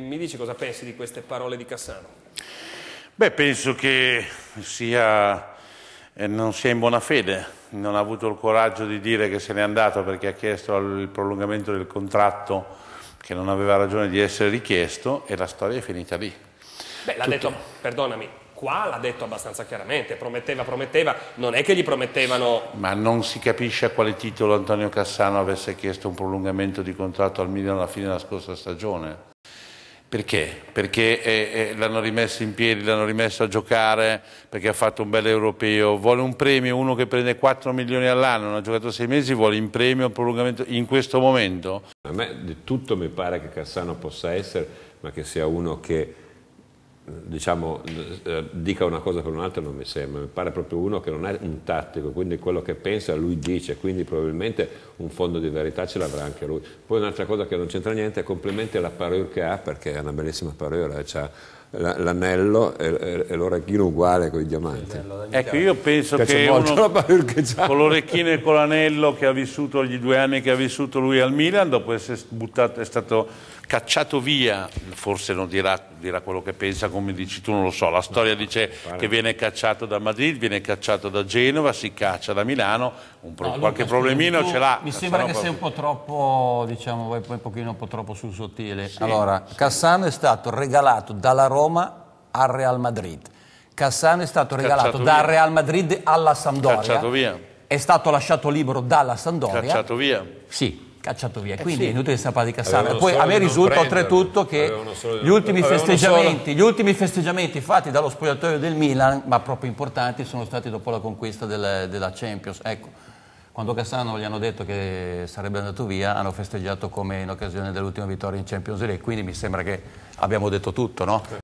Mi dici cosa pensi di queste parole di Cassano? Beh, penso che sia, eh, non sia in buona fede, non ha avuto il coraggio di dire che se n'è andato perché ha chiesto il prolungamento del contratto che non aveva ragione di essere richiesto e la storia è finita lì. Beh, l'ha detto, perdonami, qua l'ha detto abbastanza chiaramente, prometteva, prometteva, non è che gli promettevano... Ma non si capisce a quale titolo Antonio Cassano avesse chiesto un prolungamento di contratto al Milan alla fine della scorsa stagione. Perché? Perché eh, eh, l'hanno rimesso in piedi, l'hanno rimesso a giocare, perché ha fatto un bel europeo. Vuole un premio, uno che prende 4 milioni all'anno, non ha giocato 6 mesi, vuole in premio un prolungamento in questo momento? A me di tutto mi pare che Cassano possa essere, ma che sia uno che diciamo, eh, dica una cosa per un'altra non mi sembra, mi pare proprio uno che non è un tattico, quindi quello che pensa lui dice, quindi probabilmente un fondo di verità ce l'avrà anche lui. Poi un'altra cosa che non c'entra niente, complimenti alla parure che ha, perché è una bellissima parure, cioè l'anello e, e l'orecchino uguale con i diamanti. Ecco, io penso che uno con l'orecchino e con l'anello che ha vissuto gli due anni che ha vissuto lui al Milan, dopo essere buttato, è stato cacciato via, forse non dirà, dirà, quello che pensa come dici tu, non lo so, la storia dice che viene cacciato da Madrid, viene cacciato da Genova, si caccia da Milano, pro, no, qualche Luca, problemino tu, ce l'ha. Mi sembra che proprio... sei un po' troppo, diciamo, vai un pochino un po' troppo sul sottile. Sì. Allora, Cassan è stato regalato dalla Roma Roma al Real Madrid. Cassano è stato regalato dal Real Madrid alla Sampdoria. Cacciato via. È stato lasciato libero dalla Sampdoria. Cacciato via. Sì, cacciato via. Eh sì. è inutile sapere di Cassano. Poi a me risulta oltretutto che gli ultimi, festeggiamenti, gli ultimi, festeggiamenti, fatti dallo spogliatoio del Milan, ma proprio importanti, sono stati dopo la conquista del, della Champions. Ecco quando Cassano gli hanno detto che sarebbe andato via, hanno festeggiato come in occasione dell'ultima vittoria in Champions League, quindi mi sembra che abbiamo detto tutto, no?